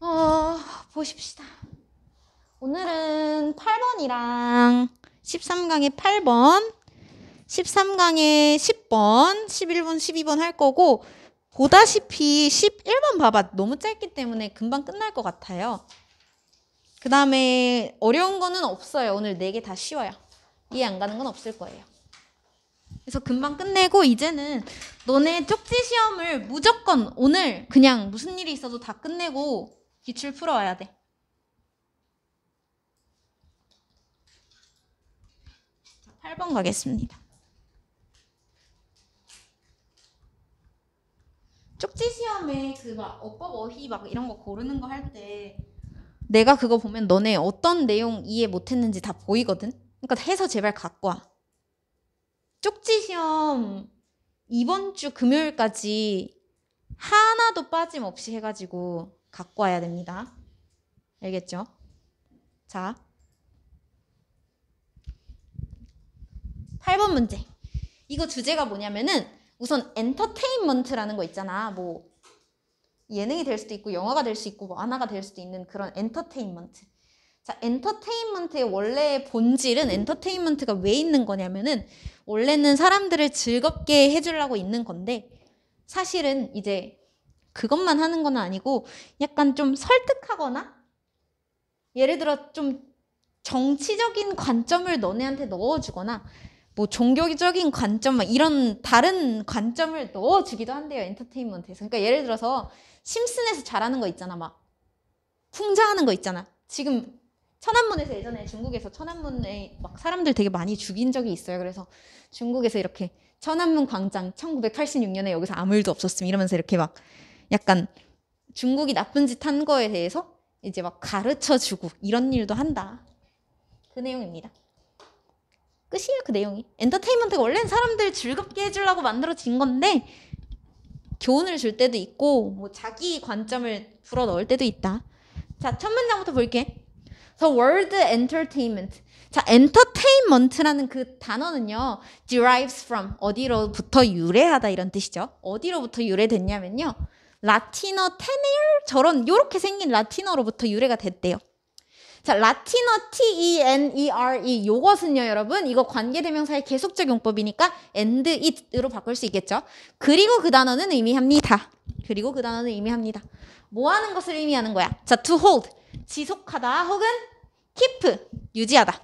어, 보십시다. 오늘은 8번이랑 13강의 8번, 13강의 10번, 11번, 12번 할 거고, 보다시피 11번 봐봐. 너무 짧기 때문에 금방 끝날 것 같아요. 그 다음에 어려운 거는 없어요. 오늘 4개 다 쉬워요. 이해 안 가는 건 없을 거예요. 그래서 금방 끝내고 이제는 너네 쪽지 시험을 무조건 오늘 그냥 무슨 일이 있어도 다 끝내고 기출 풀어와야 돼. 8번 가겠습니다. 쪽지 시험에 그 막 어법 어휘 막 이런 거 고르는 거 할 때 내가 그거 보면 너네 어떤 내용 이해 못했는지 다 보이거든. 그러니까 해서 제발 갖고 와. 쪽지 시험 이번 주 금요일까지 하나도 빠짐없이 해가지고 갖고 와야 됩니다. 알겠죠? 자. 8번 문제. 이거 주제가 뭐냐면은 우선 엔터테인먼트라는 거 있잖아. 뭐 예능이 될 수도 있고 영화가 될 수 있고 만화가 뭐 될 수도 있는 그런 엔터테인먼트. 자, 엔터테인먼트의 원래 본질은 엔터테인먼트가 왜 있는 거냐면은 원래는 사람들을 즐겁게 해주려고 있는 건데 사실은 이제 그것만 하는 건 아니고 약간 좀 설득하거나 예를 들어 좀 정치적인 관점을 너네한테 넣어주거나 뭐 종교적인 관점 막 이런 다른 관점을 넣어주기도 한대요 엔터테인먼트에서 그러니까 예를 들어서 심슨에서 잘하는 거 있잖아 막 풍자하는 거 있잖아 지금 천안문에서 예전에 중국에서 천안문에 막 사람들 되게 많이 죽인 적이 있어요. 그래서 중국에서 이렇게 천안문 광장 1986년에 여기서 아무 일도 없었음 이러면서 이렇게 막 약간 중국이 나쁜 짓 한 거에 대해서 이제 막 가르쳐 주고 이런 일도 한다. 그 내용입니다. 끝이에요, 그 내용이. 엔터테인먼트가 원래는 사람들 즐겁게 해주려고 만들어진 건데 교훈을 줄 때도 있고 뭐 자기 관점을 불어 넣을 때도 있다. 자, 첫 문장부터 볼게. 그래서 월드 엔터테인먼트. 자, entertainment라는 그 단어는요. derives from 어디로부터 유래하다 이런 뜻이죠. 어디로부터 유래됐냐면요. 라틴어 테넬 저런 요렇게 생긴 라틴어로부터 유래가 됐대요. 자, 라틴어 T E N E R E 요것은요, 여러분. 이거 관계대명사의 계속적 용법이니까 e n d it으로 바꿀 수 있겠죠. 그리고 그 단어는 의미합니다. 그리고 그 단어는 의미합니다. 뭐 하는 것을 의미하는 거야? 자, to hold. 지속하다 혹은 keep 유지하다.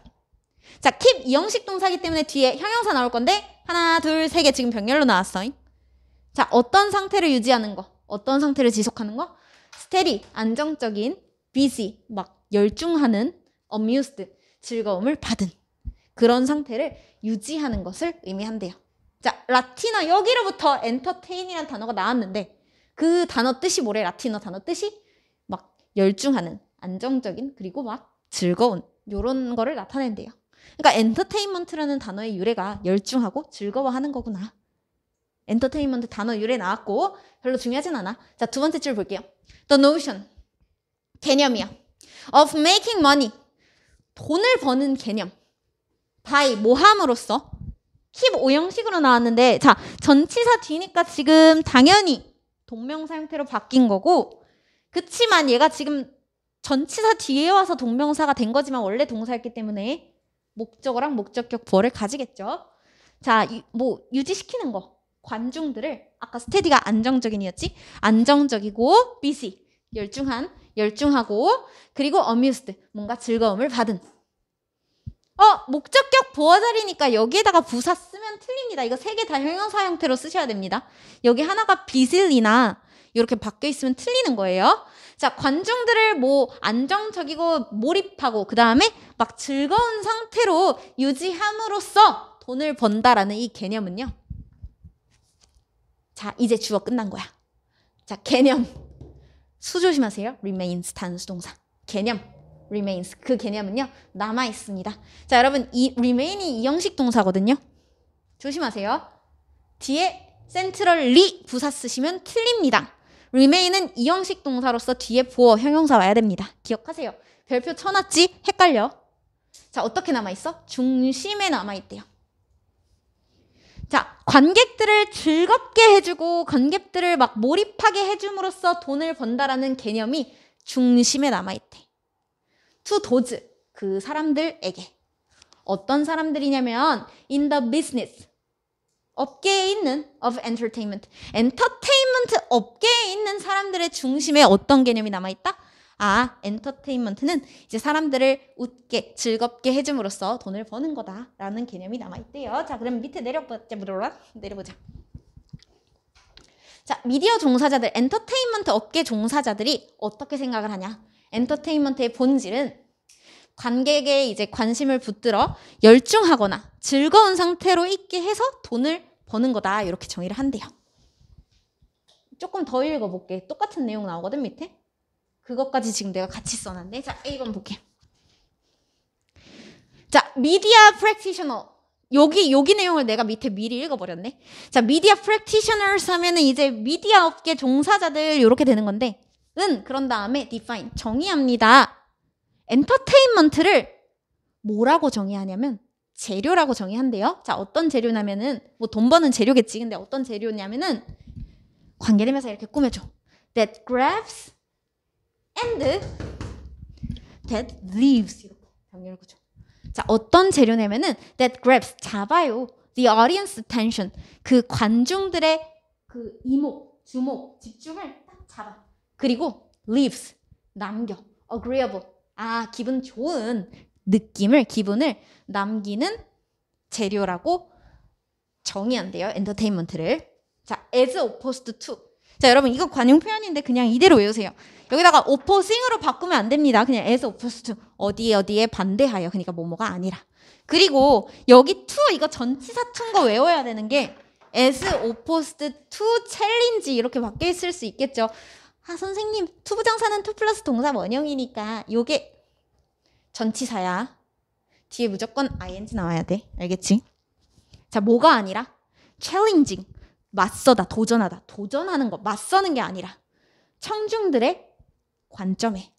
자, keep 이형식 동사기 때문에 뒤에 형용사 나올 건데 하나, 둘, 세 개 지금 병렬로 나왔어. 자, 어떤 상태를 유지하는 거? 어떤 상태를 지속하는 거? 스테디, 안정적인, busy, 막 열중하는, amused, 즐거움을 받은 그런 상태를 유지하는 것을 의미한대요. 자, 라틴어 여기로부터 엔터테인이라는 단어가 나왔는데 그 단어 뜻이 뭐래? 라틴어 단어 뜻이 막 열중하는, 안정적인 그리고 막 즐거운 요런 거를 나타낸대요. 그러니까 엔터테인먼트라는 단어의 유래가 열중하고 즐거워하는 거구나. 엔터테인먼트 단어 유래 나왔고 별로 중요하진 않아. 자, 두 번째 줄 볼게요. The notion. 개념이요. Of making money. 돈을 버는 개념. by 모함으로써 k e 오형식으로 나왔는데 자, 전치사 뒤니까 지금 당연히 동명사 형태로 바뀐 거고 그치만 얘가 지금 전치사 뒤에 와서 동명사가 된 거지만 원래 동사였기 때문에 목적어랑 목적격 부호를 가지겠죠. 자, 유, 뭐 유지시키는 거. 관중들을 아까 스테디가 안정적인이었지? 안정적이고 busy, 열중한, 열중하고 그리고 amused, 뭔가 즐거움을 받은. 어, 목적격 부어 자리니까 여기에다가 부사 쓰면 틀립니다. 이거 세 개 다 형용사 형태로 쓰셔야 됩니다. 여기 하나가 비슬이나 이렇게 바뀌어 있으면 틀리는 거예요. 자, 관중들을 뭐 안정적이고 몰입하고 그다음에 막 즐거운 상태로 유지함으로써 돈을 번다라는 이 개념은요. 자, 이제 주어 끝난 거야. 자, 개념. 수 조심하세요. remains 단수 동사. 개념. remains. 그 개념은요. 남아 있습니다. 자, 여러분 이 remain이 이형식 동사거든요. 조심하세요. 뒤에 센트럴 리 부사 쓰시면 틀립니다. remain은 이형식 동사로서 뒤에 보어 형용사 와야 됩니다. 기억하세요. 별표 쳐놨지? 헷갈려. 자, 어떻게 남아있어? 중심에 남아있대요. 자, 관객들을 즐겁게 해주고 관객들을 막 몰입하게 해줌으로써 돈을 번다라는 개념이 중심에 남아있대. 투 도즈, 그 사람들에게. 어떤 사람들이냐면 in the business, 업계에 있는 of entertainment. 엔터테인먼트 업계에 있는 사람들의 중심에 어떤 개념이 남아 있다? 아, 엔터테인먼트는 이제 사람들을 웃게, 즐겁게 해줌으로써 돈을 버는 거다라는 개념이 남아 있대요. 자, 그럼 밑에 내려보자. 내려보자. 자, 미디어 종사자들, 엔터테인먼트 업계 종사자들이 어떻게 생각을 하냐? 엔터테인먼트의 본질은 관객의 이제 관심을 붙들어 열중하거나 즐거운 상태로 있게 해서 돈을 버는 거다. 이렇게 정의를 한대요. 조금 더 읽어볼게. 똑같은 내용 나오거든, 밑에. 그것까지 지금 내가 같이 써놨네. 자, A번 볼게. 자, 미디어 프랙티셔너. 여기 여기 내용을 내가 밑에 미리 읽어버렸네. 자, 미디어 프랙티셔너스 하면은 이제 미디어 업계 종사자들 이렇게 되는 건데, 은 그런 다음에 define 정의합니다. 엔터테인먼트를 뭐라고 정의하냐면 재료라고 정의한대요. 자, 어떤 재료냐면은 뭐 돈 버는 재료겠지. 근데 어떤 재료냐면은 관계되면서 이렇게 꾸며줘. That grabs and that leaves 이렇게 정리를 그죠. 자, 어떤 재료냐면은 that grabs 잡아요. The audience attention 그 관중들의 그 이목, 주목, 집중을 딱 잡아. 그리고 leaves 남겨. Agreeable 아, 기분 좋은 느낌을, 기분을 남기는 재료라고 정의한대요. 엔터테인먼트를. 자, as opposed to. 자, 여러분, 이거 관용 표현인데 그냥 이대로 외우세요. 여기다가 opposing으로 바꾸면 안 됩니다. 그냥 as opposed to. 어디에 어디에 반대하여. 그러니까 뭐뭐가 아니라. 그리고 여기 to 이거 전치사 to인 거 외워야 되는 게 as opposed to challenge 이렇게 바뀌어 있을 수 있겠죠. 아 선생님 투부정사는 투 플러스 동사 원형이니까 요게 전치사야. 뒤에 무조건 ing 나와야 돼. 알겠지? 자 뭐가 아니라 challenging 맞서다 도전하다 도전하는 거 맞서는 게 아니라 청중들의 관점에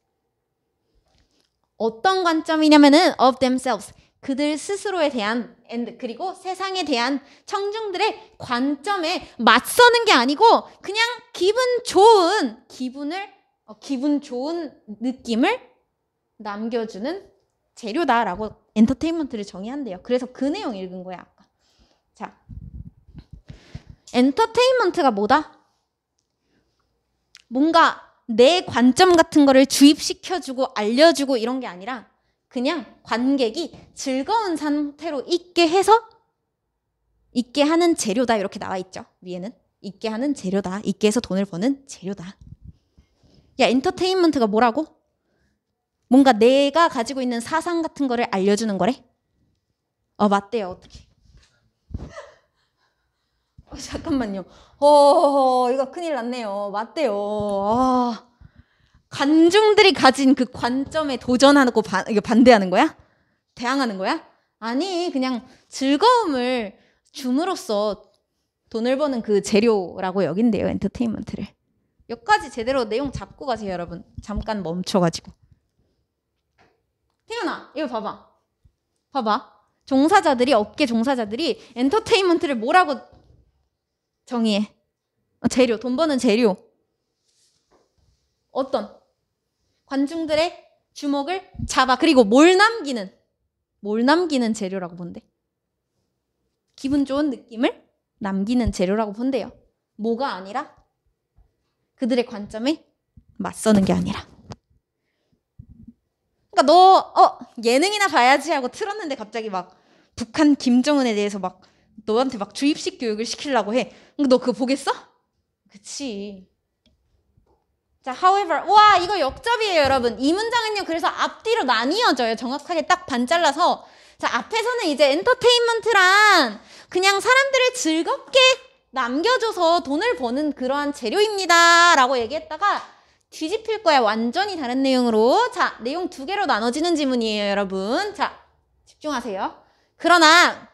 어떤 관점이냐면은 of themselves 그들 스스로에 대한 그리고 세상에 대한 청중들의 관점에 맞서는 게 아니고 그냥 기분 좋은 기분을 어, 기분 좋은 느낌을 남겨주는 재료다라고 엔터테인먼트를 정의한대요. 그래서 그 내용 읽은 거야. 아까. 자, 엔터테인먼트가 뭐다? 뭔가 내 관점 같은 거를 주입시켜주고 알려주고 이런 게 아니라 그냥 관객이 즐거운 상태로 있게 해서 있게 하는 재료다 이렇게 나와 있죠. 위에는 있게 하는 재료다. 있게 해서 돈을 버는 재료다. 야, 엔터테인먼트가 뭐라고? 뭔가 내가 가지고 있는 사상 같은 거를 알려주는 거래? 어, 맞대요. 어떻게? 어, 잠깐만요. 어, 이거 큰일 났네요. 맞대요. 아. 관중들이 가진 그 관점에 도전하고 반, 반대하는 거야? 대항하는 거야? 아니, 그냥 즐거움을 줌으로써 돈을 버는 그 재료라고 여긴대요, 엔터테인먼트를. 몇 가지 제대로 내용 잡고 가세요, 여러분. 잠깐 멈춰가지고. 태연아, 이거 봐봐. 봐봐. 종사자들이, 업계 종사자들이 엔터테인먼트를 뭐라고 정의해? 어, 재료, 돈 버는 재료. 어떤? 관중들의 주목을 잡아. 그리고 뭘 남기는? 뭘 남기는 재료라고 본대? 기분 좋은 느낌을 남기는 재료라고 본대요. 뭐가 아니라 그들의 관점에 맞서는 게 아니라. 그러니까 너, 어, 예능이나 봐야지 하고 틀었는데 갑자기 막 북한 김정은에 대해서 막 너한테 막 주입식 교육을 시키려고 해. 너 그거 보겠어? 그치. 자, however, 와 이거 역접이에요 여러분. 이 문장은요 그래서 앞뒤로 나뉘어져요. 정확하게 딱 반 잘라서 자 앞에서는 이제 엔터테인먼트란 그냥 사람들을 즐겁게 남겨줘서 돈을 버는 그러한 재료입니다 라고 얘기했다가 뒤집힐 거야 완전히 다른 내용으로 자 내용 두 개로 나눠지는 지문이에요 여러분 자 집중하세요 그러나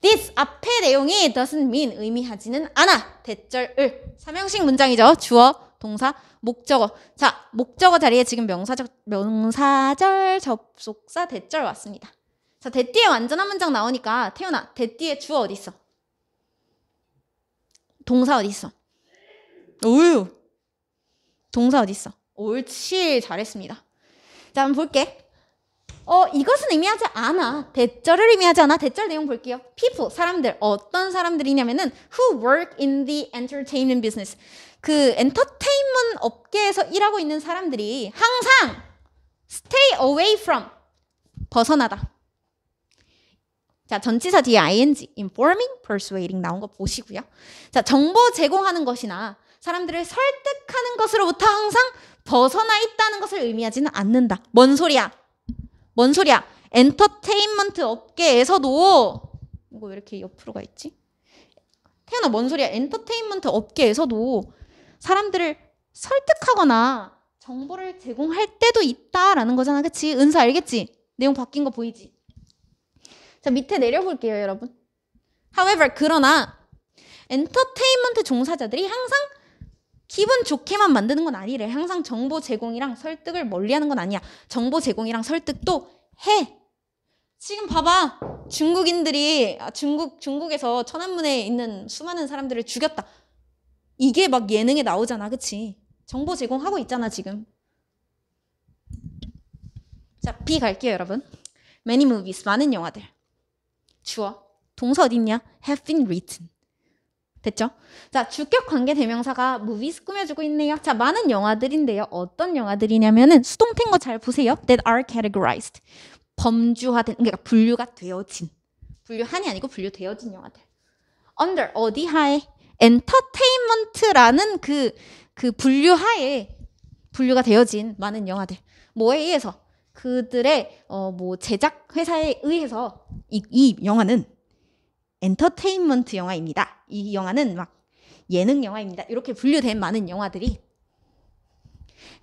This 앞에 내용이 doesn't mean 의미하지는 않아 대절을 삼형식 문장이죠 주어 동사, 목적어. 자, 목적어 자리에 지금 명사절, 명사절 접속사 대절 왔습니다. 자, 대띠에 완전한 문장 나오니까 태연아, 대띠에 주어 어디 있어? 동사 어디 있어? 오유. 동사 어디 있어? 옳지. 잘했습니다. 자, 한번 볼게. 어, 이것은 의미하지 않아. 대절을 의미하지 않아. 대절 내용 볼게요. people, 사람들. 어떤 사람들이냐면은 who work in the entertainment business. 그엔터테인먼 업계에서 일하고 있는 사람들이 항상 stay away from 벗어나다. 자, 전치사 뒤에 ing, informing, persuading 나온 거 보시고요. 자, 정보 제공하는 것이나 사람들을 설득하는 것으로부터 항상 벗어나 있다는 것을 의미하지는 않는다. 뭔 소리야? 뭔 소리야? 엔터테인먼트 업계에서도 이거 왜 이렇게 옆으로 가 있지? 태연아, 뭔 소리야? 엔터테인먼트 업계에서도 사람들을 설득하거나 정보를 제공할 때도 있다라는 거잖아. 그치? 은사 알겠지? 내용 바뀐 거 보이지? 자, 밑에 내려볼게요, 여러분. However, 그러나 엔터테인먼트 종사자들이 항상 기분 좋게만 만드는 건 아니래. 항상 정보 제공이랑 설득을 멀리 하는 건 아니야. 정보 제공이랑 설득도 해. 지금 봐봐. 중국인들이 아, 중국 중국에서 천안문에 있는 수많은 사람들을 죽였다. 이게 막 예능에 나오잖아. 그치? 정보 제공하고 있잖아, 지금. 자, B 갈게요, 여러분. Many movies, 많은 영화들. 주어. 동서 어딨냐? have been written. 됐죠? 자, 주격 관계 대명사가 movies 꾸며주고 있네요. 자, 많은 영화들인데요. 어떤 영화들이냐면은 수동태인 거잘 보세요. that are categorized. 범주화된, 그러니까 분류가 되어진. 분류한이 아니고 분류되어진 영화들. under, 어디 하에? 엔터테인먼트라는 그, 그 분류 하에 분류가 되어진 많은 영화들. 뭐에 의해서? 그들의, 어, 뭐, 제작 회사에 의해서 이, 이 영화는 엔터테인먼트 영화입니다. 이 영화는 막 예능 영화입니다. 이렇게 분류된 많은 영화들이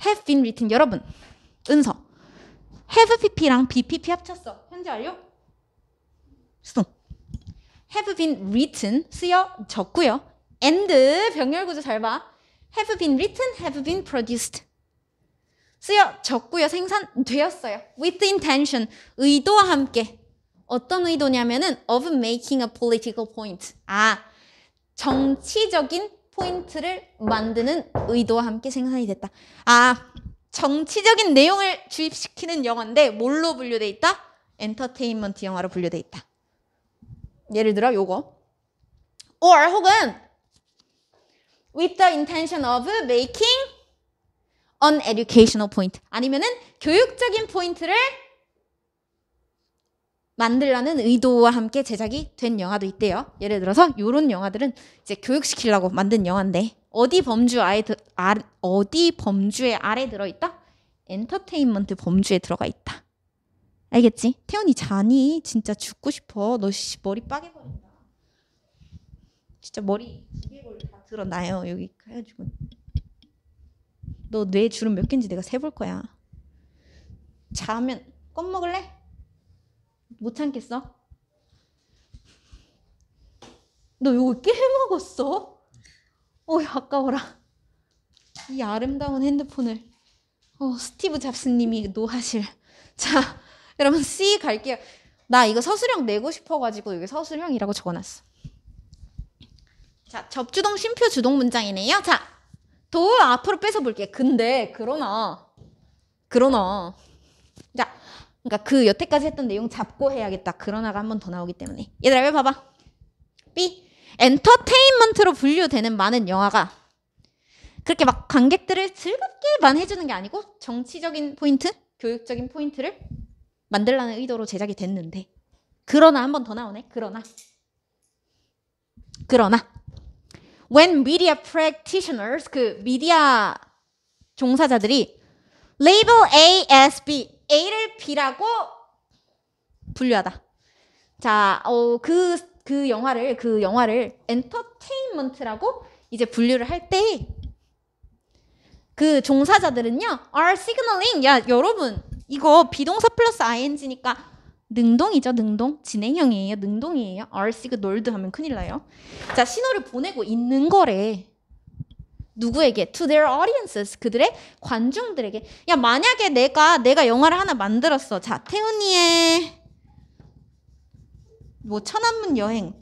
have been written 여러분 은서 have pp랑 bpp 합쳤어 현재 알려? 수동 have been written 쓰여 적고요 and 병렬 구조 잘 봐. have been written, have been produced. 쓰여졌고요. 생산되었어요. with intention, 의도와 함께. 어떤 의도냐면은 of making a political point. 아, 정치적인 포인트를 만드는 의도와 함께 생산이 됐다. 아, 정치적인 내용을 주입시키는 영화인데 뭘로 분류돼 있다? 엔터테인먼트 영화로 분류돼 있다. 예를 들어 요거. or 혹은 with the intention of making an educational point 아니면은 교육적인 포인트를 만들라는 의도와 함께 제작이 된 영화도 있대요. 예를 들어서 이런 영화들은 이제 교육시키려고 만든 영화인데 어디 범주 아래 어디 범주에 아래 들어 있다? 엔터테인먼트 범주에 들어가 있다. 알겠지? 태연이 자니 진짜 죽고 싶어. 너 머리 빠개버린다. 진짜 머리 기계골 다 드러나요 여기 해가지고 너뇌 주름 몇 개인지 내가 세볼 거야 자면 껌 먹을래? 못 참겠어? 너 요거 깨먹었어? 어이 아까워라 이 아름다운 핸드폰을 어, 스티브 잡스님이 노하실 자 여러분 C 갈게요 나 이거 서술형 내고 싶어가지고 여기 서술형이라고 적어놨어 자, 접주동 심표 주동 문장이네요. 자, 도 앞으로 뺏어 볼게. 근데 그러나 그러나 자, 그러니까 그 여태까지 했던 내용 잡고 해야겠다. 그러나가 한 번 더 나오기 때문에 얘들아 왜 봐봐. B 엔터테인먼트로 분류되는 많은 영화가 그렇게 막 관객들을 즐겁게만 해주는 게 아니고 정치적인 포인트, 교육적인 포인트를 만들라는 의도로 제작이 됐는데 그러나 한 번 더 나오네. 그러나 그러나 when media practitioners 그 미디어 종사자들이 label A as B A를 B라고 분류하다. 자, 그그 어, 그, 그 영화를 그 영화를 엔터테인먼트라고 이제 분류를 할 때 그 종사자들은요 are signaling 야 여러분 이거 비동사 플러스 ing니까 능동이죠, 능동. 진행형이에요, 능동이에요. r c 그 i 드 하면 큰일 나요. 자, 신호를 보내고 있는 거래. 누구에게? To their audiences. 그들의 관중들에게. 야, 만약에 내가, 내가 영화를 하나 만들었어. 자, 태훈이의 뭐 천안문 여행.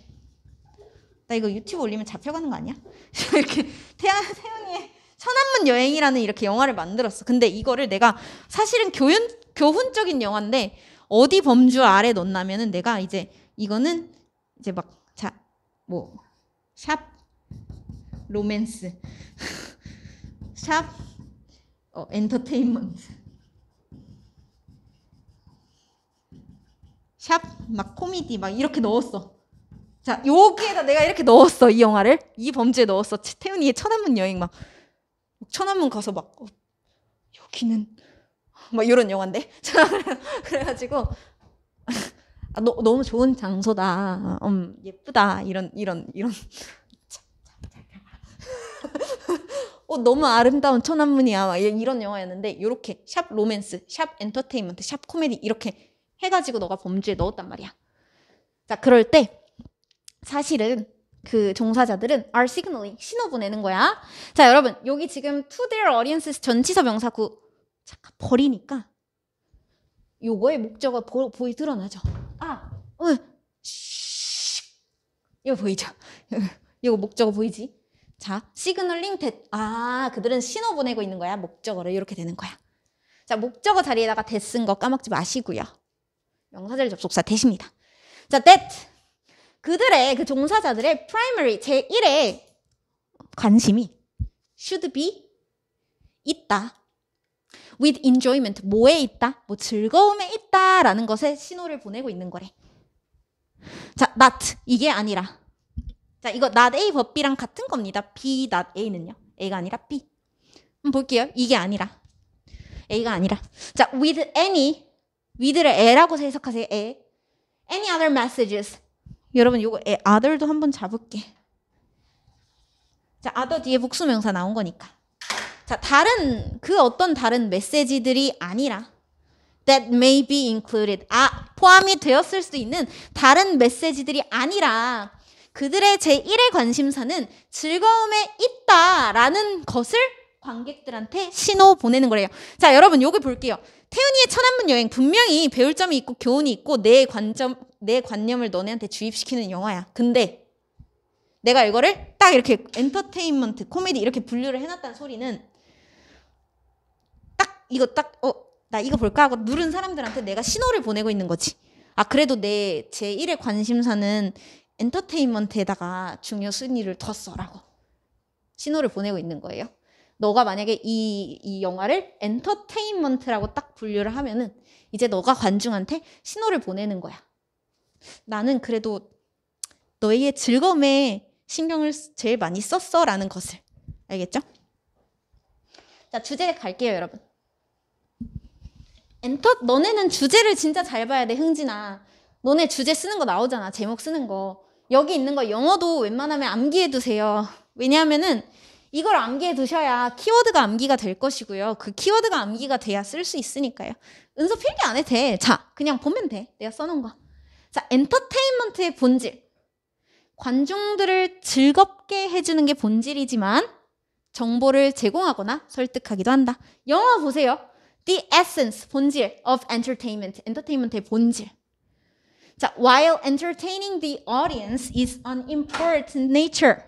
나 이거 유튜브 올리면 잡혀가는 거 아니야? 이렇게 태안 태훈이의 천안문 여행이라는 이렇게 영화를 만들었어. 근데 이거를 내가 사실은 교훈, 교훈적인 영화인데 어디 범주 아래 넣나면은 내가 이제 이거는 이제 막 자 뭐 샵 로맨스 샵 어, 엔터테인먼트 샵 막 코미디 막 이렇게 넣었어. 자 여기에다 내가 이렇게 넣었어 이 영화를 이범주에 넣었어 태훈이의 천안문 여행 막 천안문 가서 막 어, 여기는 뭐 이런 영화인데. 그래가지고 아, 너, 너무 좋은 장소다. 음, 예쁘다. 이런 이런 이런. 어, 너무 아름다운 천안문이야. 막 이런 영화였는데 이렇게 샵 로맨스, 샵 엔터테인먼트, 샵 코미디 이렇게 해가지고 너가 범죄에 넣었단 말이야. 자 그럴 때 사실은 그 종사자들은 are signaling 신호 보내는 거야. 자 여러분 여기 지금 to their audiences 전치사 명사구 잠깐 버리니까 요거의 목적어 보, 이 드러나죠. 아, 어, 이거 보이죠? 이거 목적어 보이지? 자, 시그널링 됐. 아, 그들은 신호 보내고 있는 거야. 목적어를 이렇게 되는 거야. 자, 목적어 자리에다가 대쓴거 까먹지 마시고요. 명사절 접속사 대십니다. 자, that 그들의 그 종사자들의 primary 제1의 관심이 should be 있다. with enjoyment 뭐에 있다? 뭐 즐거움에 있다라는 것에 신호를 보내고 있는 거래. 자, not 이게 아니라 자, 이거 not A 법 B랑 같은 겁니다. B not A는요. A가 아니라 B. 볼게요. 이게 아니라 A가 아니라 자, with any with를 A라고 해석하세요. A. any other messages 여러분 이거 other도 한번 잡을게. 자, other 뒤에 복수명사 나온 거니까. 자, 다른 그 어떤 다른 메시지들이 아니라 that may be included 아, 포함이 되었을 수 있는 다른 메시지들이 아니라 그들의 제1의 관심사는 즐거움에 있다라는 것을 관객들한테 신호 보내는 거래요. 자, 여러분 요거 볼게요. 태윤이의 천안문 여행 분명히 배울 점이 있고 교훈이 있고 내 관점 내 관념을 너네한테 주입시키는 영화야. 근데 내가 이거를 딱 이렇게 엔터테인먼트, 코미디 이렇게 분류를 해놨다는 소리는 이거 딱 어 나 이거 볼까 하고 누른 사람들한테 내가 신호를 보내고 있는 거지. 아 그래도 내제 1의 관심사는 엔터테인먼트에다가 중요 순위를 뒀어라고 신호를 보내고 있는 거예요. 너가 만약에 이, 이 영화를 엔터테인먼트라고 딱 분류를 하면은 이제 너가 관중한테 신호를 보내는 거야. 나는 그래도 너희의 즐거움에 신경을 제일 많이 썼어 라는 것을. 알겠죠? 자, 주제 에 갈게요, 여러분. 엔터 너네는 주제를 진짜 잘 봐야 돼 흥진아 너네 주제 쓰는 거 나오잖아 제목 쓰는 거 여기 있는 거 영어도 웬만하면 암기해 두세요 왜냐하면은 이걸 암기해 두셔야 키워드가 암기가 될 것이고요 그 키워드가 암기가 돼야 쓸 수 있으니까요 은서 필기 안 해도 돼자 그냥 보면 돼 내가 써놓은 거자 엔터테인먼트의 본질 관중들을 즐겁게 해주는 게 본질이지만 정보를 제공하거나 설득하기도 한다 영화 보세요 the essence, 본질 of entertainment, 엔터테인먼트의 본질. 자, while entertaining the audience is an important nature.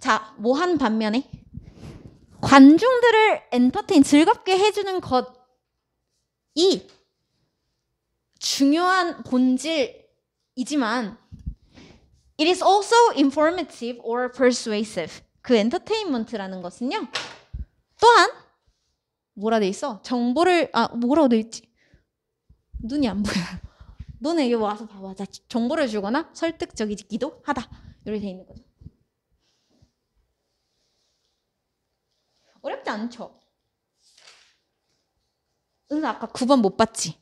자, 뭐한 반면에 관중들을 엔터테인 즐겁게 해주는 것이 중요한 본질이지만 it is also informative or persuasive. 그 엔터테인먼트라는 것은요. 또한 뭐라 돼 있어? 정보를 아 뭐라고 돼 있지? 눈이 안 보여요. 너네 여기 와서 봐봐. 자, 정보를 주거나 설득적이기도 하다. 이렇게 돼 있는 거죠. 어렵지 않죠? 은서 아까 9번 못 봤지?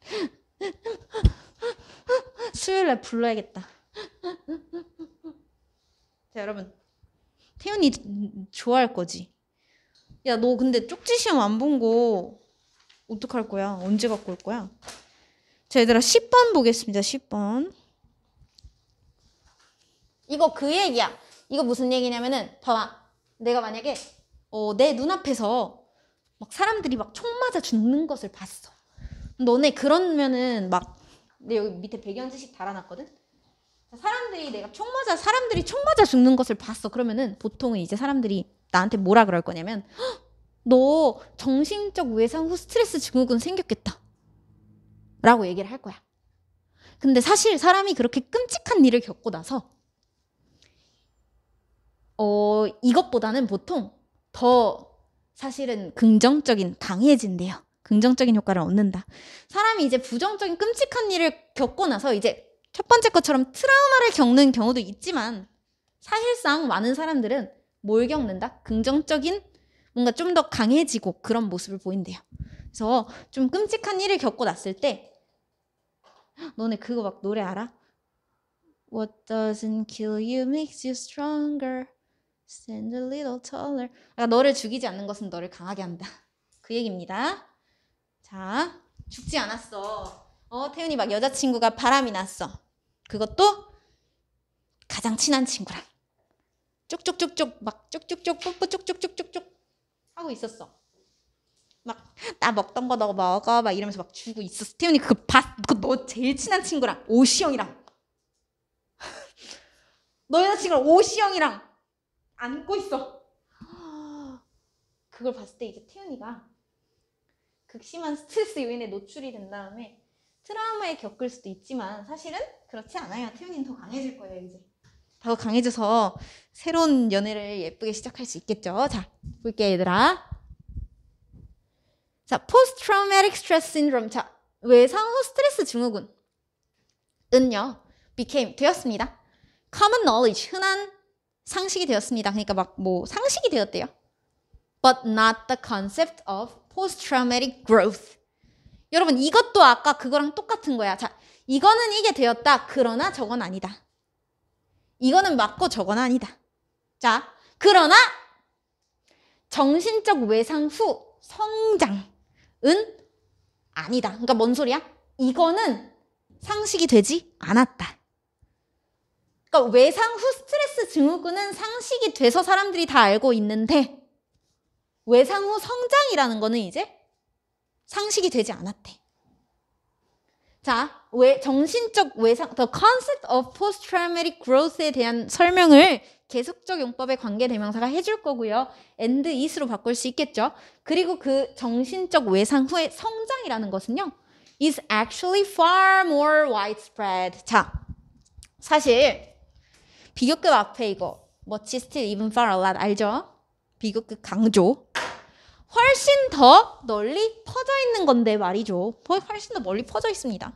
수요일에 불러야겠다. 자, 여러분. 태연이 좋아할 거지? 야, 너 근데 쪽지 시험 안 본 거 어떡할 거야? 언제 갖고 올 거야? 자, 얘들아, 10번 보겠습니다. 10번. 이거 그 얘기야. 이거 무슨 얘기냐면은, 봐봐. 내가 만약에, 어, 내 눈앞에서 막 사람들이 막 총 맞아 죽는 것을 봤어. 너네 그러면은 막, 내 여기 밑에 배경지식 달아놨거든? 사람들이 내가 총 맞아, 사람들이 총 맞아 죽는 것을 봤어. 그러면은 보통은 이제 사람들이 나한테 뭐라 그럴 거냐면 너 정신적 외상 후 스트레스 증후군 생겼겠다 라고 얘기를 할 거야 근데 사실 사람이 그렇게 끔찍한 일을 겪고 나서 어 이것보다는 보통 더 사실은 긍정적인 강해진대요 긍정적인 효과를 얻는다 사람이 이제 부정적인 끔찍한 일을 겪고 나서 이제 첫 번째 것처럼 트라우마를 겪는 경우도 있지만 사실상 많은 사람들은 뭘 겪는다? 긍정적인 뭔가 좀 더 강해지고 그런 모습을 보인대요. 그래서 좀 끔찍한 일을 겪고 났을 때 너네 그거 막 노래 알아? What doesn't kill you makes you stronger. Stand a little taller. 그 너를 죽이지 않는 것은 너를 강하게 한다. 그 얘기입니다. 자, 죽지 않았어. 어, 태윤이 막 여자친구가 바람이 났어. 그것도 가장 친한 친구랑. 쭉쭉쭉쭉 막 쭉쭉쭉 뽀뽀 쭉쭉쭉쭉쭉 하고 있었어. 막 나 먹던 거 너 먹어 막 이러면서 막 주고 있었어. 태훈이 그거 봤그너 제일 친한 친구랑 오시 형이랑 너 여자친구랑 오시 형이랑 안고 있어. 그걸 봤을 때 이제 태윤이가 극심한 스트레스 요인에 노출이 된 다음에 트라우마에 겪을 수도 있지만 사실은 그렇지 않아요. 태윤이는더 강해질 거예요 이제. 더 강해져서 새로운 연애를 예쁘게 시작할 수 있겠죠. 자, 볼게 얘들아. 자, post traumatic stress syndrome. 자, 외상 후 스트레스 증후군. 은요. became 되었습니다. common knowledge 흔한 상식이 되었습니다. 그러니까 막 뭐 상식이 되었대요. but not the concept of post traumatic growth. 여러분 이것도 아까 그거랑 똑같은 거야. 자, 이거는 이게 되었다. 그러나 저건 아니다. 이거는 맞고 저건 아니다. 자, 그러나 정신적 외상 후 성장은 아니다. 그러니까 뭔 소리야? 이거는 상식이 되지 않았다. 그러니까 외상 후 스트레스 증후군은 상식이 돼서 사람들이 다 알고 있는데 외상 후 성장이라는 거는 이제 상식이 되지 않았대. 자, 왜 정신적 외상, the concept of post-traumatic growth에 대한 설명을 계속적 용법의 관계 대명사가 해줄 거고요. and is로 바꿀 수 있겠죠. 그리고 그 정신적 외상 후의 성장이라는 것은요. is actually far more widespread. 자, 사실 비교급 앞에 이거 멋지 still even far a lot 알죠? 비교급 강조. 훨씬 더 널리 퍼져 있는 건데 말이죠. 훨씬 더 멀리 퍼져 있습니다.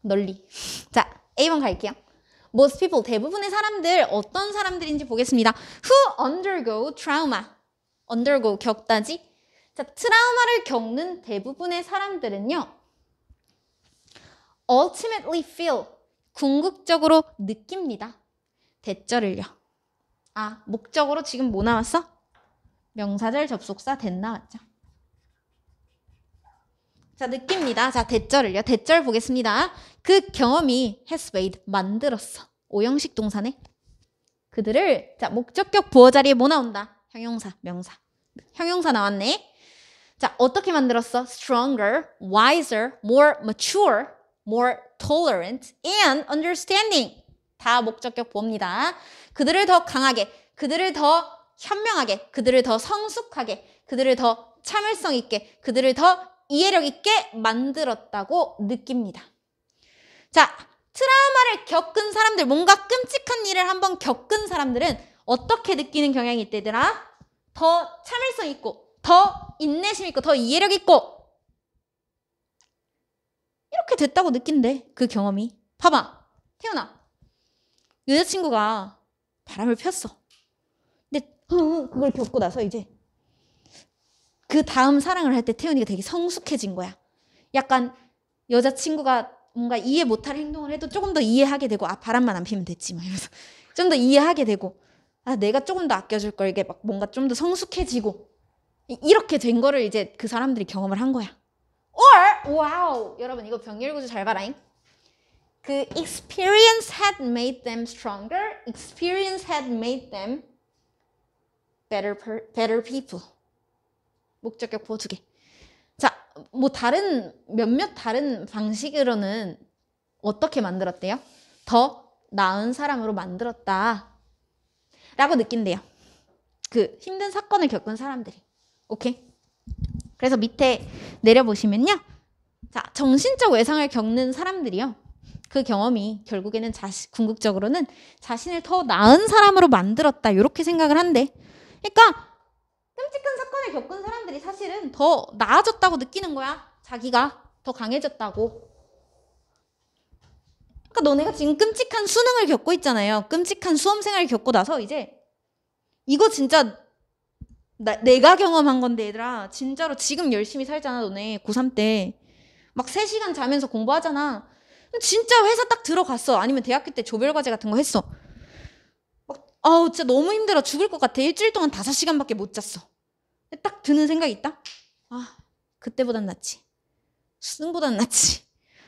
널리. 자, A번 갈게요. Most people, 대부분의 사람들, 어떤 사람들인지 보겠습니다. Who undergo trauma? undergo, 겪다지? 자, 트라우마를 겪는 대부분의 사람들은요. ultimately feel, 궁극적으로 느낍니다. 대절을요. 아, 목적으로 지금 뭐 나왔어? 명사절 접속사 됐나 왔죠? 자, 느낍니다. 자, 대절을요. 대절 보겠습니다. 그 경험이 has made 만들었어. 오형식 동사네. 그들을 자, 목적격 부어 자리에 뭐 나온다? 형용사, 명사. 형용사 나왔네. 자, 어떻게 만들었어? stronger, wiser, more mature, more tolerant and understanding. 다 목적격 보니다 그들을 더 강하게, 그들을 더 현명하게, 그들을 더 성숙하게, 그들을 더 참을성 있게, 그들을 더 이해력 있게 만들었다고 느낍니다. 자, 트라우마를 겪은 사람들, 뭔가 끔찍한 일을 한번 겪은 사람들은 어떻게 느끼는 경향이 있대더라? 더 참을성 있고, 더 인내심 있고, 더 이해력 있고. 이렇게 됐다고 느낀대, 그 경험이. 봐봐, 태어나 여자친구가 바람을 폈어. 그걸 겪고 나서 이제 그 다음 사랑을 할 때 태연이가 되게 성숙해진 거야. 약간 여자친구가 뭔가 이해 못할 행동을 해도 조금 더 이해하게 되고 아 바람만 안 피면 됐지 막 이러면서 좀 더 이해하게 되고 아 내가 조금 더 아껴줄 걸 이게 막 뭔가 좀 더 성숙해지고 이렇게 된 거를 이제 그 사람들이 경험을 한 거야. Or 와우 여러분 이거 병렬구조 잘 봐라잉. 그 experience had made them stronger. Experience had made them better, better people. 목적격보 두 개. 자, 뭐 다른 몇몇 다른 방식으로는 어떻게 만들었대요? 더 나은 사람으로 만들었다. 라고 느낀대요. 그 힘든 사건을 겪은 사람들이. 오케이? 그래서 밑에 내려보시면요. 자, 정신적 외상을 겪는 사람들이요. 그 경험이 결국에는 자시, 궁극적으로는 자신을 더 나은 사람으로 만들었다. 이렇게 생각을 한대. 그러니까 끔찍한 사건을 겪은 사람들이 사실은 더 나아졌다고 느끼는 거야. 자기가 더 강해졌다고. 그러니까 너네가 지금 끔찍한 수능을 겪고 있잖아요. 끔찍한 수험생활을 겪고 나서 이제 이거 진짜 나, 내가 경험한 건데 얘들아 진짜로 지금 열심히 살잖아 너네 고3 때 막 3시간 자면서 공부하잖아 진짜 회사 딱 들어갔어 아니면 대학교 때 조별과제 같은 거 했어 아우 진짜 너무 힘들어 죽을 것 같아 일주일 동안 다섯 시간밖에 못 잤어 딱 드는 생각이 있다 아 그때보단 낫지 수능보단 낫지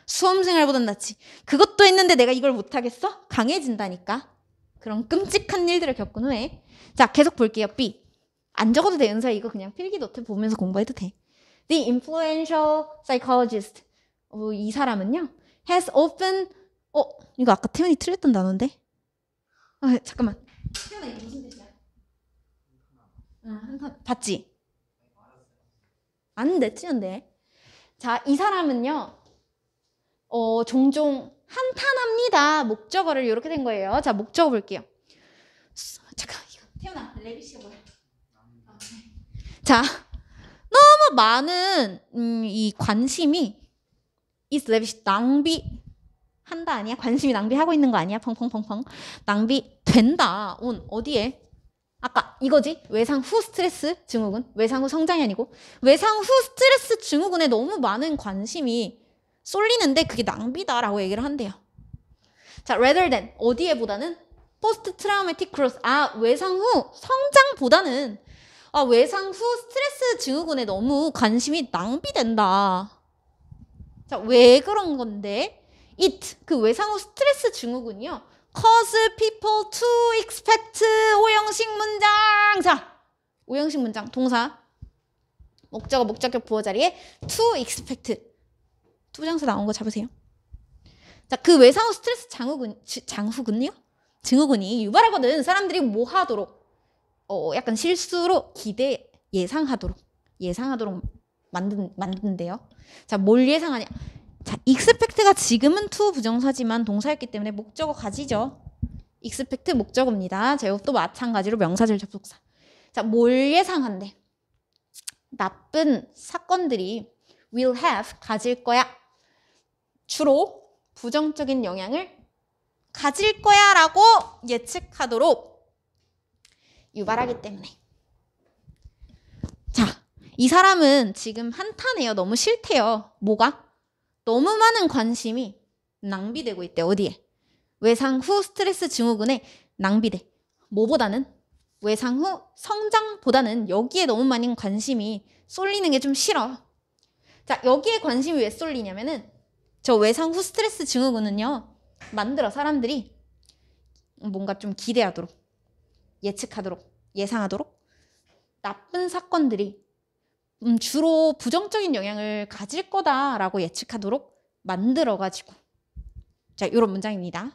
수험생활보단 낫지 그것도 했는데 내가 이걸 못하겠어? 강해진다니까 그런 끔찍한 일들을 겪은 후에 자 계속 볼게요 B 안 적어도 되는 사이 이거 그냥 필기 노트 보면서 공부해도 돼 The influential psychologist 어, 이 사람은요 has often 어 이거 아까 태연이 틀렸던 단어인데 아, 잠깐만 태연아 이게 무슨 뜻이야? 응, 한탄 봤지? 안 내치는데. 자, 이 사람은요. 어, 종종 한탄합니다. 목적어를 이렇게 된 거예요. 자, 목적어 볼게요. 잠깐 이거 태연아 레빗이 뭐야? 아, 네. 자, 너무 많은 음, 이 관심이 이 레빗이 낭비 한다 아니야? 관심이 낭비하고 있는 거 아니야? 펑펑펑펑 낭비 된다. 온 어디에? 아까 이거지 외상 후 스트레스 증후군 외상 후 성장이 아니고 외상 후 스트레스 증후군에 너무 많은 관심이 쏠리는데 그게 낭비다라고 얘기를 한대요. 자, rather than 어디에보다는 포스트 트라우마틱 크로스 아 외상 후 성장보다는 아 외상 후 스트레스 증후군에 너무 관심이 낭비된다. 자, 왜 그런 건데? it 그 외상 후 스트레스 증후군이요. cause people to expect 오형식 문장. 자, 오형식 문장 동사 목적어 목적격 부호 자리에 to expect 투부장사 나온 거 잡으세요. 자, 그 외상후 스트레스 장후군 장후군요? 증후군이 유발하거든 사람들이 뭐 하도록 어 약간 실수로 기대 예상하도록 예상하도록 만든 만든데요. 자, 뭘 예상하냐? 자, 익스펙트가 지금은 to 부정사지만 동사였기 때문에 목적어 가지죠. 익스펙트 목적어입니다. 제가또 마찬가지로 명사절 접속사. 자, 뭘 예상한대? 나쁜 사건들이 will have 가질 거야. 주로 부정적인 영향을 가질 거야라고 예측하도록 유발하기 때문에. 자, 이 사람은 지금 한탄해요. 너무 싫대요. 뭐가? 너무 많은 관심이 낭비되고 있대. 어디에? 외상 후 스트레스 증후군에 낭비돼. 뭐보다는 외상 후 성장보다는 여기에 너무 많은 관심이 쏠리는 게 좀 싫어. 자, 여기에 관심이 왜 쏠리냐면은 저 외상 후 스트레스 증후군은요. 만들어 사람들이 뭔가 좀 기대하도록 예측하도록 예상하도록 나쁜 사건들이 음, 주로 부정적인 영향을 가질 거다라고 예측하도록 만들어가지고 자 이런 문장입니다.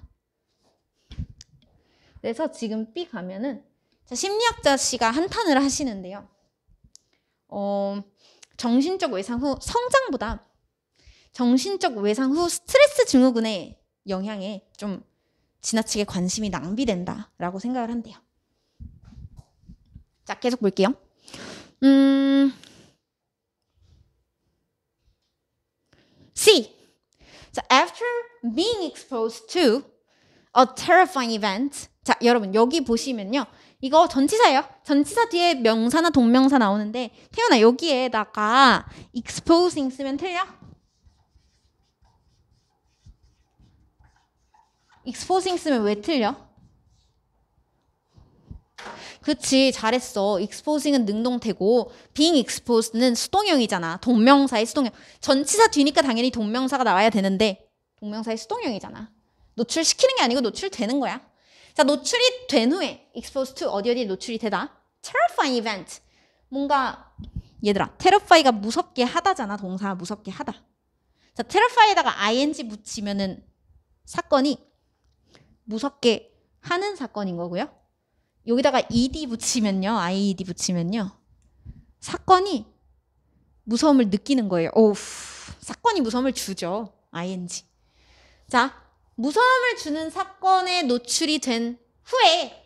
그래서 지금 B 가면은 자, 심리학자 씨가 한탄을 하시는데요. 어, 정신적 외상 후 성장보다 정신적 외상 후 스트레스 증후군의 영향에 좀 지나치게 관심이 낭비된다라고 생각을 한대요. 자, 계속 볼게요. 음, C. 자, after being exposed to a terrifying event. 자, 여러분 여기 보시면요. 이거 전치사예요. 전치사 뒤에 명사나 동명사 나오는데 태연아 여기에다가 exposing 쓰면 틀려? exposing 쓰면 왜 틀려? 그치 잘했어. exposing은 능동태고 being exposed는 수동형이잖아. 동명사의 수동형. 전치사 뒤니까 당연히 동명사가 나와야 되는데 동명사의 수동형이잖아. 노출시키는 게 아니고 노출되는 거야. 자 노출이 된 후에 exposed to 어디 어디 노출이 되다. terrifying event. 뭔가 얘들아 terrify가 무섭게 하다잖아. 동사 무섭게 하다. 자 terrify에다가 ing 붙이면은 사건이 무섭게 하는 사건인 거고요. 여기다가 ed 붙이면요. ied 붙이면요. 사건이 무서움을 느끼는 거예요. 오우, 사건이 무서움을 주죠. ing. 자, 무서움을 주는 사건에 노출이 된 후에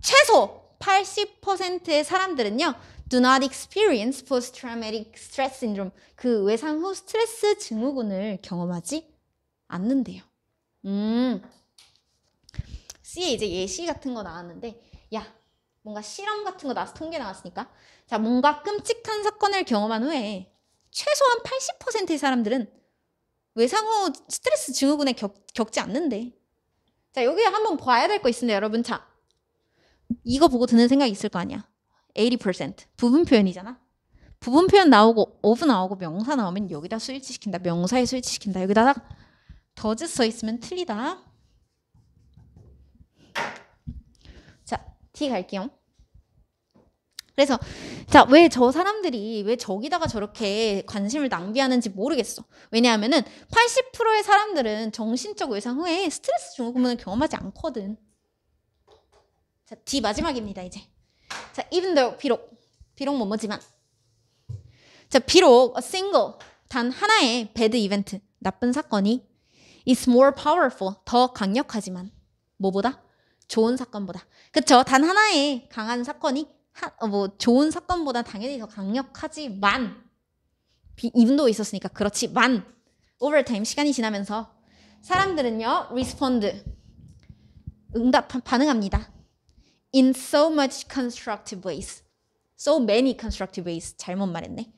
최소 80%의 사람들은요. do not experience post-traumatic stress syndrome 그 외상 후 스트레스 증후군을 경험하지 않는데요. 음. C에 이제 예시 같은 거 나왔는데 야 뭔가 실험 같은 거 나와서 통계 나왔으니까 자 뭔가 끔찍한 사건을 경험한 후에 최소한 80%의 사람들은 외상 후 스트레스 증후군에 겪, 겪지 않는데 자 여기 한번 봐야 될 거 있습니다 여러분 자 이거 보고 드는 생각 이 있을 거 아니야 80% 부분 표현이잖아 부분 표현 나오고 오브 나오고 명사 나오면 여기다 스위치시킨다 명사에 스위치시킨다 여기다가 더즈 써 있으면 틀리다 D 갈게요. 그래서 자왜 저 사람들이 왜 저기다가 저렇게 관심을 낭비하는지 모르겠어. 왜냐하면은 80%의 사람들은 정신적 외상 후에 스트레스 증후군을 경험하지 않거든. 자 D 마지막입니다 이제. 자 even though 비록 비록 뭐뭐지만 자 비록 a single 단 하나의 배드 이벤트 나쁜 사건이 is more powerful 더 강력하지만 뭐보다 좋은 사건보다. 그쵸? 단 하나의 강한 사건이 하, 어, 뭐 좋은 사건보다 당연히 더 강력하지만 비, 이분도 있었으니까 그렇지만 오버타임 시간이 지나면서 사람들은요 리스폰드 응답 반응합니다. In so much constructive ways, so many constructive ways 잘못 말했네.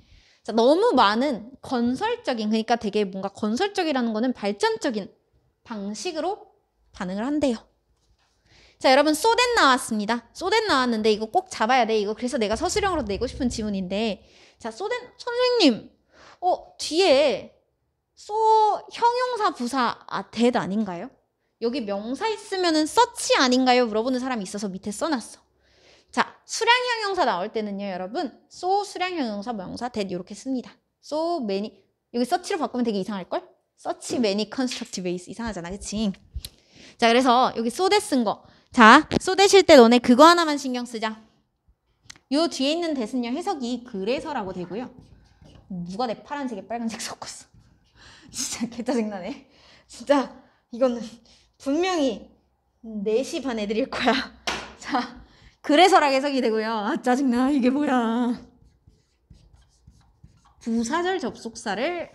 자, 너무 많은 건설적인 그러니까 되게 뭔가 건설적이라는 거는 발전적인 방식으로 반응을 한대요. 자 여러분 소덴 나왔습니다. 소덴 나왔는데 이거 꼭 잡아야 돼. 이거 그래서 내가 서술형으로 내고 싶은 지문인데 자 소덴 선생님 어 뒤에 소 형용사 부사 아대 아닌가요? 여기 명사 있으면은 서치 아닌가요? 물어보는 사람이 있어서 밑에 써놨어. 자 수량 형용사 나올 때는요 여러분 소 수량 형용사 명사 대 이렇게 씁니다. s 매니 여기 서치로 바꾸면 되게 이상할걸? 서치 매니 컨 y c o n s t r 이상하잖아 그치? 자 그래서 여기 so 대 쓴거 자, 쏘대실 때 너네 그거 하나만 신경 쓰자. 요 뒤에 있는 대순열 해석이 그래서라고 되고요. 누가 내 파란색에 빨간색 섞었어. 진짜 개짜증나네. 진짜 이거는 분명히 4시 반 애들일 거야. 자, 그래서라 고 해석이 되고요. 아, 짜증나. 이게 뭐야. 부사절 접속사를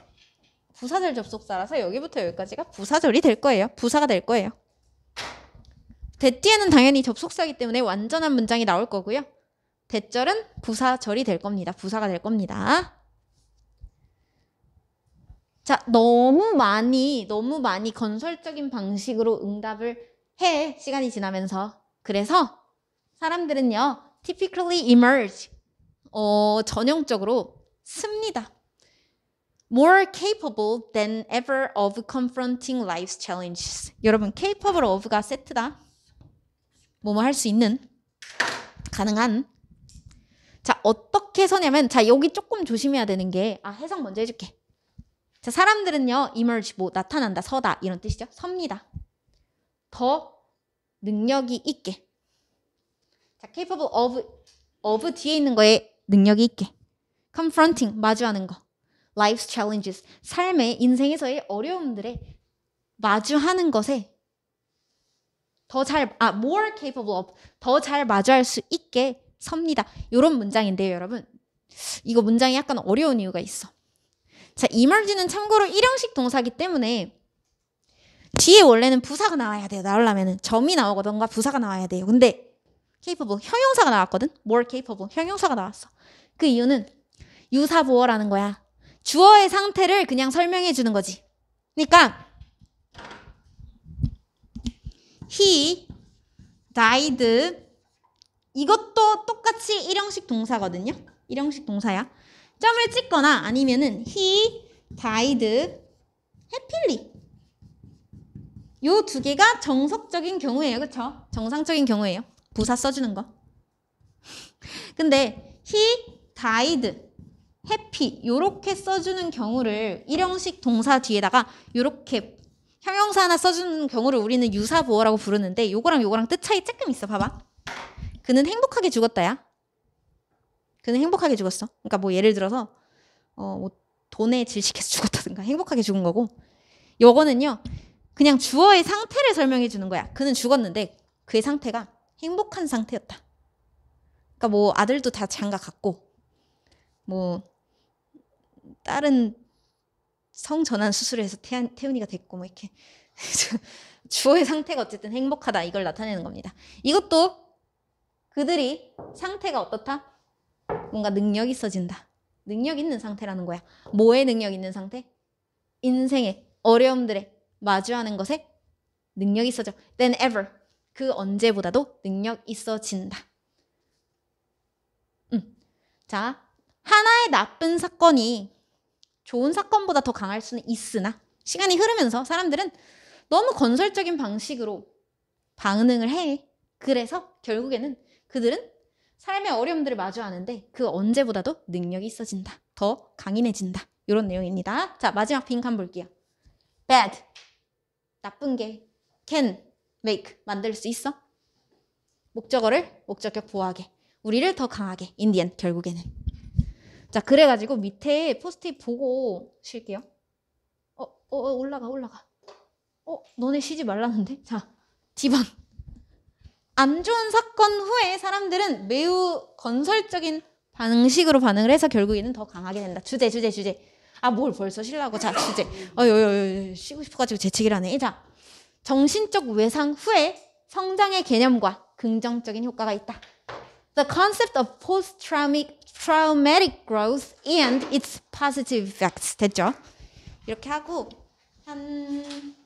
부사절 접속사라서 여기부터 여기까지가 부사절이 될 거예요. 부사가 될 거예요. 대띠에는 당연히 접속사기 때문에 완전한 문장이 나올 거고요. 대절은 부사절이 될 겁니다. 부사가 될 겁니다. 자, 너무 많이, 너무 많이 건설적인 방식으로 응답을 해, 시간이 지나면서. 그래서 사람들은요, typically emerge, 어, 전형적으로 씁니다. more capable than ever of confronting life's challenges. 여러분, capable of가 세트다. 뭐뭐 할 수 있는 가능한 자 어떻게 서냐면 자 여기 조금 조심해야 되는 게 아 해석 먼저 해줄게 자 사람들은요 emerge 뭐 나타난다 서다 이런 뜻이죠 섭니다 더 능력이 있게 자 capable of of 뒤에 있는 거에 능력이 있게 confronting 마주하는 거 life's challenges 삶의 인생에서의 어려움들에 마주하는 것에 더 잘, 아, more capable of, 더 잘 마주할 수 있게 섭니다. 이런 문장인데요, 여러분. 이거 문장이 약간 어려운 이유가 있어. 자, emerge는 참고로 일형식 동사기 때문에 뒤에 원래는 부사가 나와야 돼요. 나오려면은 점이 나오거든가 부사가 나와야 돼요. 근데 capable 형용사가 나왔거든. more capable 형용사가 나왔어. 그 이유는 유사부어라는 거야. 주어의 상태를 그냥 설명해 주는 거지. 그러니까 he died 이것도 똑같이 일형식 동사거든요. 일형식 동사야. 점을 찍거나 아니면은 he died happily 요 두 개가 정석적인 경우예요. 그렇죠? 정상적인 경우예요. 부사 써주는 거. 근데 he died happy 요렇게 써주는 경우를 일형식 동사 뒤에다가 요렇게 형용사 하나 써주는 경우를 우리는 유사보호라고 부르는데 요거랑 요거랑 뜻 차이 조금 있어 봐봐 그는 행복하게 죽었다야 그는 행복하게 죽었어 그러니까 뭐 예를 들어서 어뭐 돈에 질식해서 죽었다든가 행복하게 죽은 거고 요거는요 그냥 주어의 상태를 설명해 주는 거야 그는 죽었는데 그의 상태가 행복한 상태였다 그러니까 뭐 아들도 다 장가 갔고 뭐 다른 성전환 수술을 해서 태안, 태훈이가 됐고 뭐 이렇게 주어의 상태가 어쨌든 행복하다 이걸 나타내는 겁니다. 이것도 그들이 상태가 어떻다? 뭔가 능력이 있어진다. 능력 있는 상태라는 거야. 뭐에 능력 있는 상태? 인생의 어려움들에 마주하는 것에 능력이 있어져. Than ever. 그 언제보다도 능력 있어진다. 음. 자, 하나의 나쁜 사건이 좋은 사건보다 더 강할 수는 있으나 시간이 흐르면서 사람들은 너무 건설적인 방식으로 반응을 해. 그래서 결국에는 그들은 삶의 어려움들을 마주하는데 그 언제보다도 능력이 있어진다. 더 강인해진다. 이런 내용입니다. 자, 마지막 빈칸 볼게요. bad. 나쁜 게 can make 만들 수 있어. 목적어를 목적격 보호하게. 우리를 더 강하게. 인디언 결국에는 자, 그래가지고 밑에 포스트잇 보고 쉴게요. 어, 어, 어, 올라가, 올라가. 어, 너네 쉬지 말라는데? 자, D번. 안 좋은 사건 후에 사람들은 매우 건설적인 방식으로 반응을 해서 결국에는 더 강하게 된다. 주제, 주제, 주제. 아, 뭘 벌써 쉬려고. 자, 주제. 어, 요, 요, 요, 쉬고 싶어가지고 재채기라네. 자, 정신적 외상 후에 성장의 개념과 긍정적인 효과가 있다. the concept of post-traumatic traumatic growth and its positive effects 됐죠? 이렇게 하고 한